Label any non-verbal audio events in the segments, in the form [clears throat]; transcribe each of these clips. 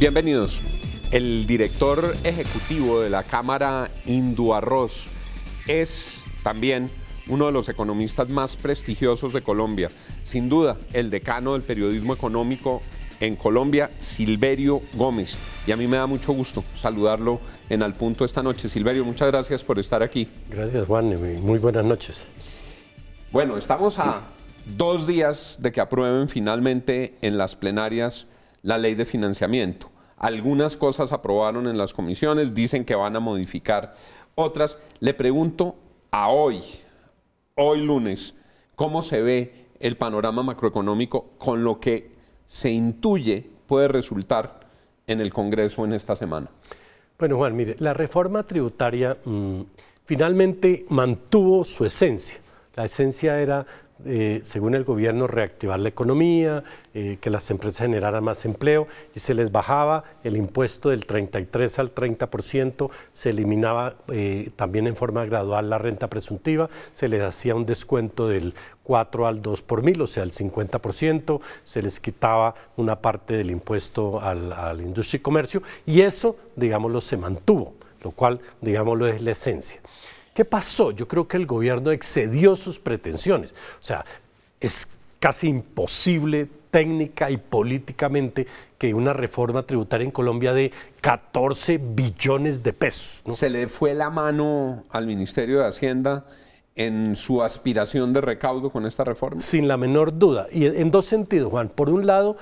Bienvenidos. El director ejecutivo de la Cámara Arroz, es también uno de los economistas más prestigiosos de Colombia. Sin duda, el decano del periodismo económico en Colombia, Silverio Gómez. Y a mí me da mucho gusto saludarlo en Al Punto esta noche. Silverio, muchas gracias por estar aquí. Gracias, Juan. Muy buenas noches. Bueno, estamos a dos días de que aprueben finalmente en las plenarias la ley de financiamiento. Algunas cosas aprobaron en las comisiones, dicen que van a modificar otras. Le pregunto a hoy, hoy lunes, ¿cómo se ve el panorama macroeconómico con lo que se intuye puede resultar en el Congreso en esta semana? Bueno, Juan, mire, la reforma tributaria mm, finalmente mantuvo su esencia. La esencia era eh, según el gobierno, reactivar la economía, eh, que las empresas generaran más empleo, y se les bajaba el impuesto del 33 al 30%, se eliminaba eh, también en forma gradual la renta presuntiva, se les hacía un descuento del 4 al 2 por mil, o sea, el 50%, se les quitaba una parte del impuesto al, a la industria y comercio, y eso, digámoslo, se mantuvo, lo cual, digámoslo, es la esencia. ¿Qué pasó? Yo creo que el gobierno excedió sus pretensiones. O sea, es casi imposible técnica y políticamente que una reforma tributaria en Colombia de 14 billones de pesos. Se le fue la mano al Ministerio de Hacienda en su aspiración de recaudo con esta reforma? Sin la menor duda. Y en dos sentidos, Juan. Por un lado,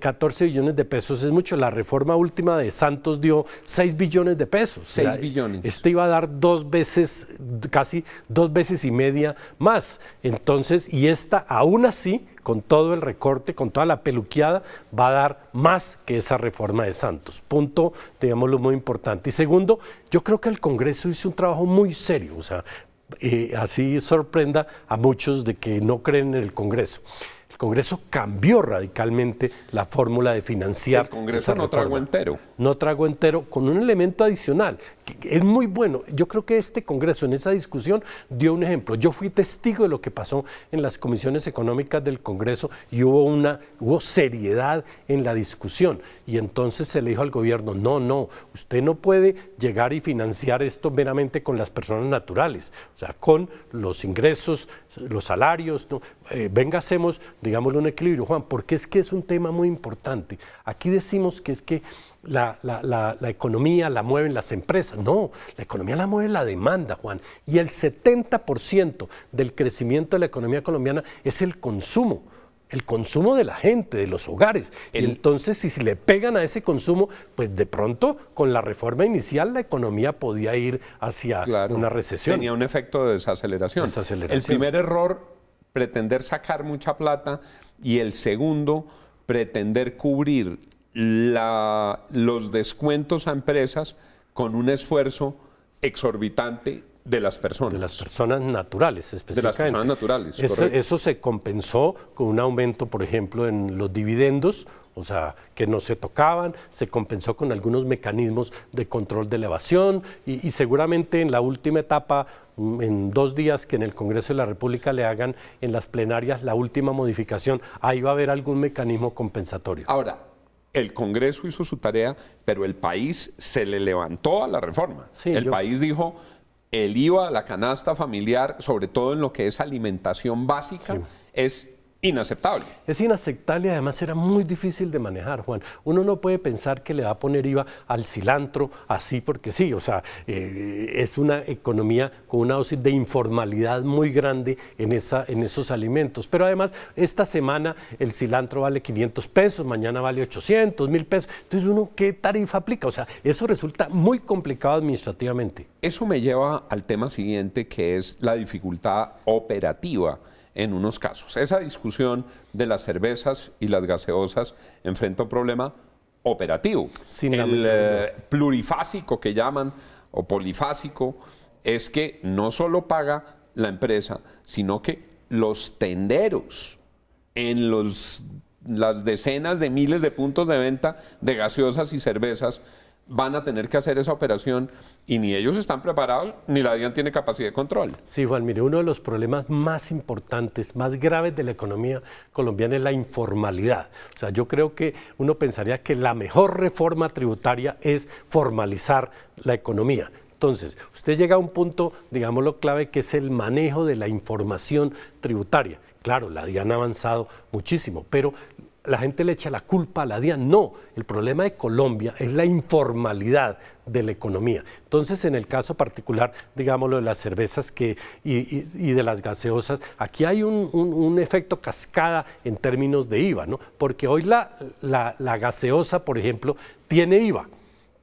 14 eh, billones de pesos es mucho. La reforma última de Santos dio 6 billones de pesos. 6 billones. Este iba a dar dos veces, casi dos veces y media más. Entonces, y esta aún así, con todo el recorte, con toda la peluqueada, va a dar más que esa reforma de Santos. Punto, digámoslo, muy importante. Y segundo, yo creo que el Congreso hizo un trabajo muy serio. O sea, y eh, así sorprenda a muchos de que no creen en el Congreso. Congreso cambió radicalmente la fórmula de financiar. El Congreso no trago entero. No trago entero, con un elemento adicional, que es muy bueno. Yo creo que este Congreso en esa discusión dio un ejemplo. Yo fui testigo de lo que pasó en las comisiones económicas del Congreso y hubo una hubo seriedad en la discusión. Y entonces se le dijo al gobierno, no, no, usted no puede llegar y financiar esto meramente con las personas naturales, o sea, con los ingresos los salarios, ¿no? Eh, venga, hacemos, digámoslo un equilibrio, Juan, porque es que es un tema muy importante. Aquí decimos que es que la, la, la, economía la mueven las empresas. No, la economía la mueve la demanda, Juan. Y el 70% del crecimiento de la economía colombiana es el consumo el consumo de la gente, de los hogares. entonces, si se le pegan a ese consumo, pues de pronto, con la reforma inicial, la economía podía ir hacia una recesión. Tenía un efecto de desaceleración. El primer error, pretender sacar mucha plata, y el segundo, pretender cubrir los descuentos a empresas con un esfuerzo exorbitante de las personas. De las personas naturales, especialmente. De las personas naturales. Eso, se compensó con un aumento, por ejemplo, en los dividendos, o sea, que no se tocaban, se compensó con algunos mecanismos de control de elevación y, seguramente en la última etapa, mm, en dos días que en el Congreso de la República le hagan en las plenarias la última modificación, ahí va a haber algún mecanismo compensatorio. Ahora, el Congreso hizo su tarea, pero el país se le levantó a la reforma. el país dijo el IVA, la canasta familiar, sobre todo en lo que es alimentación básica, es inaceptable. Es inaceptable y además era muy difícil de manejar, Juan. Uno no puede pensar que le va a poner IVA al cilantro así porque sí, o sea, eh, es una economía con una dosis de informalidad muy grande en, esa, en esos alimentos. Pero además, esta semana el cilantro vale 500 pesos, mañana vale 800, 1000 pesos. Entonces uno, ¿qué tarifa aplica? O sea, eso resulta muy complicado administrativamente. Eso me lleva al tema siguiente que es la dificultad operativa en unos casos. Esa discusión de las cervezas y las gaseosas enfrenta un problema operativo. el eh, plurifásico que llaman, o polifásico, es que no solo paga la empresa, sino que los tenderos en los, las decenas de miles de puntos de venta de gaseosas y cervezas van a tener que hacer esa operación y ni ellos están preparados ni la DIAN tiene capacidad de control. Sí, Juan, mire, uno de los problemas más importantes, más graves de la economía colombiana es la informalidad. O sea, yo creo que uno pensaría que la mejor reforma tributaria es formalizar la economía. Entonces, usted llega a un punto, digámoslo clave, que es el manejo de la información tributaria. Claro, la DIAN ha avanzado muchísimo, pero la gente le echa la culpa a la DIAN. No, el problema de Colombia es la informalidad de la economía. Entonces, en el caso particular, digámoslo, de las cervezas que, y, de las gaseosas, aquí hay un, efecto cascada en términos de IVA, ¿no? Porque hoy la, la, la gaseosa, por ejemplo, tiene IVA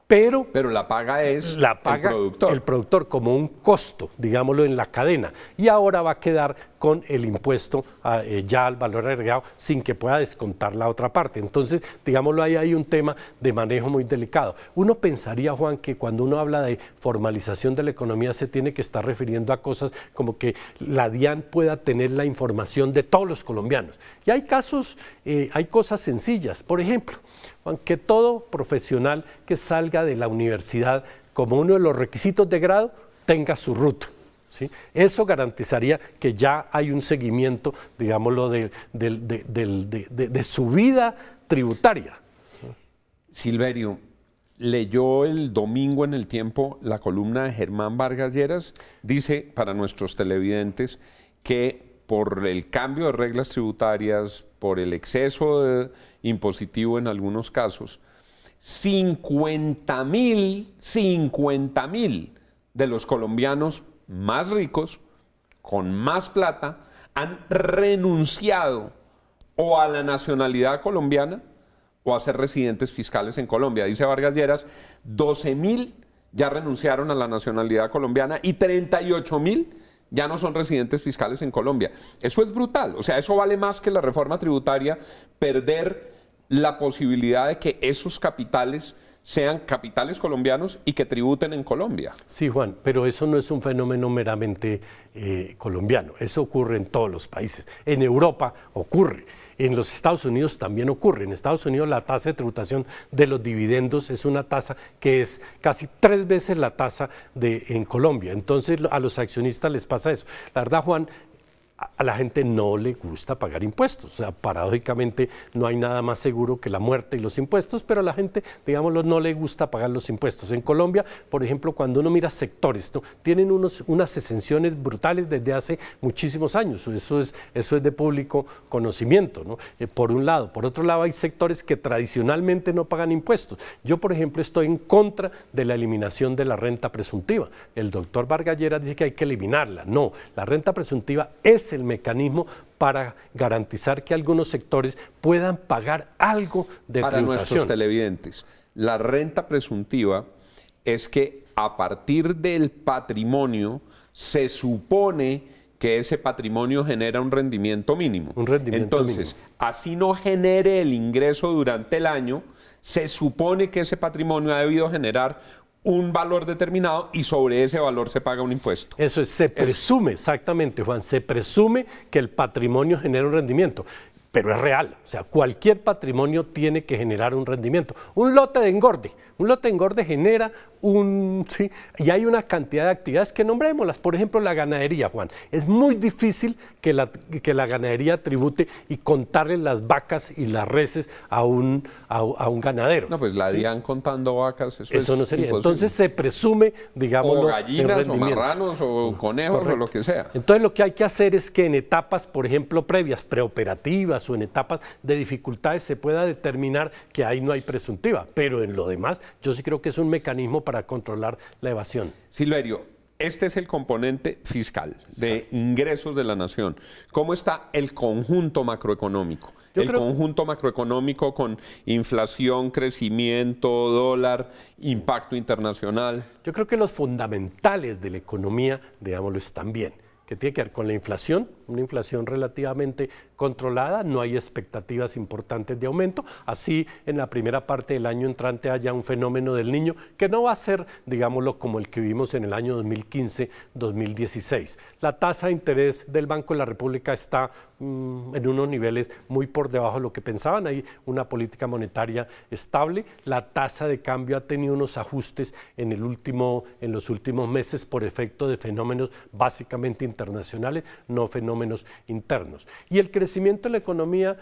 pero... la paga es la paga, el productor. como un costo, digámoslo, en la cadena. Y ahora va a quedar con el impuesto ah, eh, ya al valor agregado sin que pueda descontar la otra parte. Entonces, digámoslo, ahí hay un tema de manejo muy delicado. Uno pensaría, Juan, que cuando uno habla de formalización de la economía se tiene que estar refiriendo a cosas como que la DIAN pueda tener la información de todos los colombianos. Y hay casos, eh, hay cosas sencillas. Por ejemplo, que todo profesional que salga de la universidad como uno de los requisitos de grado tenga su ruta. Eso garantizaría que ya hay un seguimiento, digámoslo, de, de, su vida tributaria. Silverio, leyó el domingo en el tiempo la columna de Germán Vargas Lleras, dice para nuestros televidentes que por el cambio de reglas tributarias, por el exceso impositivo en algunos casos, 50 mil, 50 mil de los colombianos más ricos, con más plata, han renunciado o a la nacionalidad colombiana o a ser residentes fiscales en Colombia. Dice Vargas Lleras, 12 mil ya renunciaron a la nacionalidad colombiana y 38 mil ya no son residentes fiscales en Colombia. Eso es brutal, o sea, eso vale más que la reforma tributaria, perder la posibilidad de que esos capitales sean capitales colombianos y que tributen en Colombia. Sí, Juan, pero eso no es un fenómeno meramente eh, colombiano, eso ocurre en todos los países. En Europa ocurre en los Estados Unidos también ocurre. En Estados Unidos la tasa de tributación de los dividendos es una tasa que es casi tres veces la tasa de en Colombia. Entonces a los accionistas les pasa eso. La verdad, Juan, a la gente no le gusta pagar impuestos. O sea, paradójicamente no hay nada más seguro que la muerte y los impuestos, pero a la gente, digámoslo, no le gusta pagar los impuestos. En Colombia, por ejemplo, cuando uno mira sectores, tienen unos, unas exenciones brutales desde hace muchísimos años. Eso es, eso es de público conocimiento, ¿no? Eh, por un lado. Por otro lado, hay sectores que tradicionalmente no pagan impuestos. Yo, por ejemplo, estoy en contra de la eliminación de la renta presuntiva. El doctor Vargallera dice que hay que eliminarla. No, la renta presuntiva es el mecanismo para garantizar que algunos sectores puedan pagar algo de tributación. Para nuestros televidentes, la renta presuntiva es que a partir del patrimonio se supone que ese patrimonio genera un rendimiento mínimo. Un rendimiento Entonces, así no genere el ingreso durante el año, se supone que ese patrimonio ha debido generar un valor determinado y sobre ese valor se paga un impuesto. Eso es, se presume, exactamente, Juan, se presume que el patrimonio genera un rendimiento pero es real. O sea, cualquier patrimonio tiene que generar un rendimiento. Un lote de engorde, un lote de engorde genera un... ¿sí? Y hay una cantidad de actividades que nombrémoslas. Por ejemplo, la ganadería, Juan. Es muy difícil que la, que la ganadería tribute y contarle las vacas y las reses a un, a, un ganadero. No, pues la ¿sí? contando vacas, eso, eso no sería. Entonces se presume, digamos... O gallinas, o marranos, o conejos, o lo que sea. Entonces lo que hay que hacer es que en etapas, por ejemplo, previas, preoperativas, en etapas de dificultades se pueda determinar que ahí no hay presuntiva, pero en lo demás yo sí creo que es un mecanismo para controlar la evasión. Silverio, este es el componente fiscal de ingresos de la nación. ¿Cómo está el conjunto macroeconómico? el conjunto macroeconómico con inflación, crecimiento, dólar, impacto internacional. Yo creo que los fundamentales de la economía, digámoslo, están bien, que tiene que ver con la inflación, una inflación relativamente controlada, no hay expectativas importantes de aumento, así en la primera parte del año entrante haya un fenómeno del niño que no va a ser, digámoslo, como el que vimos en el año 2015-2016. La tasa de interés del Banco de la República está mm, en unos niveles muy por debajo de lo que pensaban, hay una política monetaria estable, la tasa de cambio ha tenido unos ajustes en, el último, en los últimos meses por efecto de fenómenos básicamente internacionales, no fenómenos menos internos. Y el crecimiento de la economía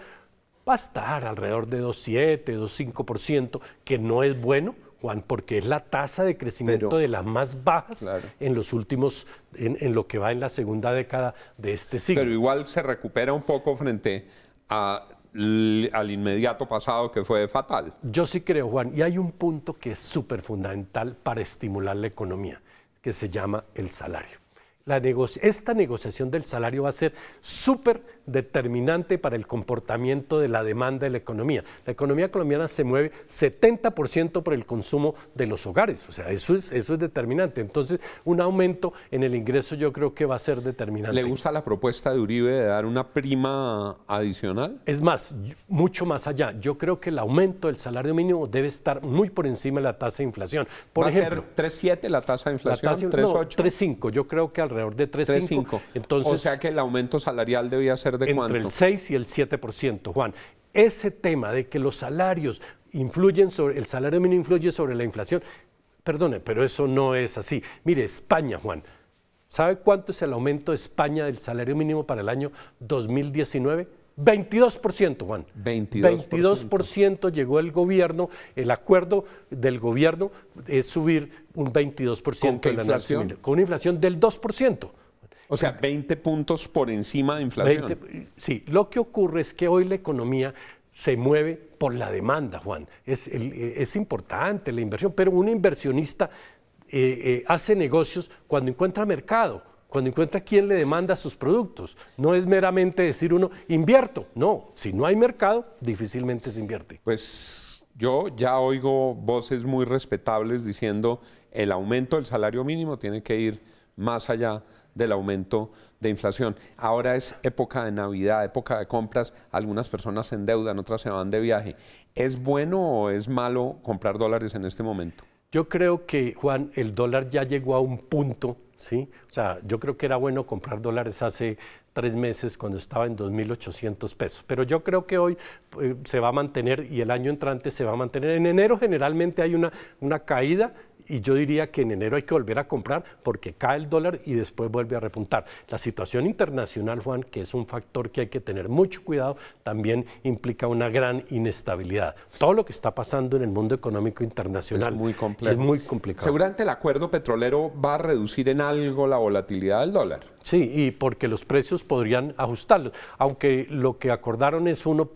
va a estar alrededor de 2,7, 2,5%, que no es bueno, Juan, porque es la tasa de crecimiento de las más bajas en los últimos, en, lo que va en la segunda década de este siglo. Pero igual se recupera un poco frente al inmediato pasado que fue fatal. Yo sí creo, Juan, y hay un punto que es súper fundamental para estimular la economía, que se llama el salario esta negociación del salario va a ser súper determinante para el comportamiento de la demanda de la economía. La economía colombiana se mueve 70% por el consumo de los hogares, o sea, eso es, eso es determinante. Entonces, un aumento en el ingreso yo creo que va a ser determinante. ¿Le gusta la propuesta de Uribe de dar una prima adicional? Es más, mucho más allá. Yo creo que el aumento del salario mínimo debe estar muy por encima de la tasa de inflación. Por ejemplo, 3.7 la tasa de inflación, 3.8. 3.5, yo creo que alrededor de 3.5. Entonces, o sea que el aumento salarial debía ser entre el 6 y el 7%, Juan. Ese tema de que los salarios influyen sobre, el salario mínimo influye sobre la inflación, perdone, pero eso no es así. Mire, España, Juan, ¿sabe cuánto es el aumento de España del salario mínimo para el año 2019? 22%, Juan. 22%. 22% llegó el gobierno, el acuerdo del gobierno es subir un 22% ¿Con la inflación? Con inflación del 2%. O sea, 20 puntos por encima de inflación. sí, lo que ocurre es que hoy la economía se mueve por la demanda, Juan. Es, es importante la inversión, pero un inversionista eh, eh, hace negocios cuando encuentra mercado, cuando encuentra quien le demanda sus productos. No es meramente decir uno, invierto. No, si no hay mercado, difícilmente se invierte. Pues yo ya oigo voces muy respetables diciendo el aumento del salario mínimo tiene que ir más allá del aumento de inflación. Ahora es época de Navidad, época de compras, algunas personas se endeudan, otras se van de viaje. ¿Es bueno o es malo comprar dólares en este momento? Yo creo que, Juan, el dólar ya llegó a un punto, ¿sí? O sea, yo creo que era bueno comprar dólares hace tres meses cuando estaba en 2.800 pesos, pero yo creo que hoy eh, se va a mantener y el año entrante se va a mantener. En enero generalmente hay una, una caída, y yo diría que en enero hay que volver a comprar porque cae el dólar y después vuelve a repuntar. La situación internacional, Juan, que es un factor que hay que tener mucho cuidado, también implica una gran inestabilidad. Todo lo que está pasando en el mundo económico internacional es muy, complejo. muy complicado. Seguramente el acuerdo petrolero va a reducir en algo la volatilidad del dólar. Sí, y porque los precios podrían ajustarlos, aunque lo que acordaron es 1.2,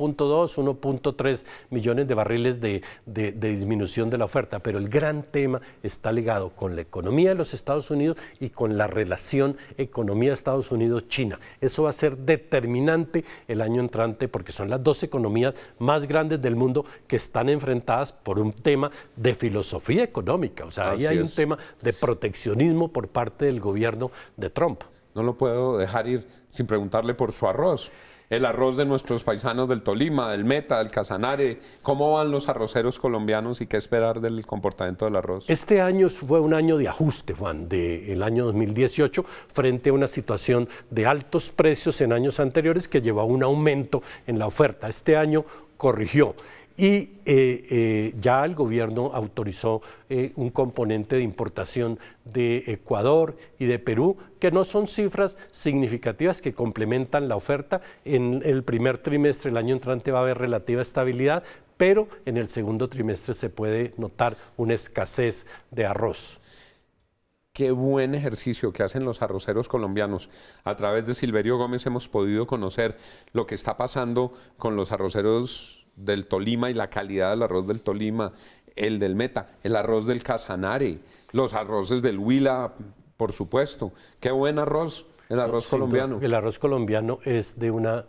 1.3 millones de barriles de, disminución de la oferta, pero el gran tema está ligado con la economía de los Estados Unidos y con la relación economía-Estados Unidos-China. Eso va a ser determinante el año entrante porque son las dos economías más grandes del mundo que están enfrentadas por un tema de filosofía económica, o sea, ahí hay un tema de proteccionismo por parte del gobierno de Trump. No lo puedo dejar ir sin preguntarle por su arroz. El arroz de nuestros paisanos del Tolima, del Meta, del Casanare. ¿Cómo van los arroceros colombianos y qué esperar del comportamiento del arroz? Este año fue un año de ajuste, Juan, del año 2018, frente a una situación de altos precios en años anteriores que llevó a un aumento en la oferta. Este año corrigió y eh, eh, ya el gobierno autorizó eh, un componente de importación de Ecuador y de Perú, que no son cifras significativas que complementan la oferta. En el primer trimestre del año entrante va a haber relativa estabilidad, pero en el segundo trimestre se puede notar una escasez de arroz. Qué buen ejercicio que hacen los arroceros colombianos. A través de Silverio Gómez hemos podido conocer lo que está pasando con los arroceros del Tolima y la calidad del arroz del Tolima, el del Meta, el arroz del Casanare, los arroces del Huila, por supuesto. Qué buen arroz, el arroz colombiano. el arroz colombiano es de una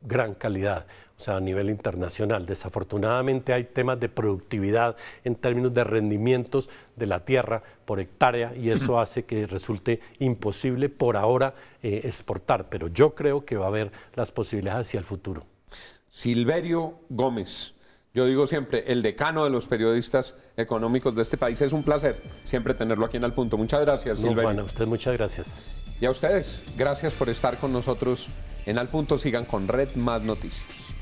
gran calidad, o sea, a nivel internacional. Desafortunadamente hay temas de productividad en términos de rendimientos de la tierra por hectárea y eso [clears throat] hace que resulte imposible por ahora eh, exportar, pero yo creo que va a haber las posibilidades hacia el futuro. Silverio Gómez. Yo digo siempre, el decano de los periodistas económicos de este país. Es un placer siempre tenerlo aquí en Al Punto. Muchas gracias, Silverio. Bueno, a usted muchas gracias. Y a ustedes, gracias por estar con nosotros en Al Punto. Sigan con Red Más Noticias.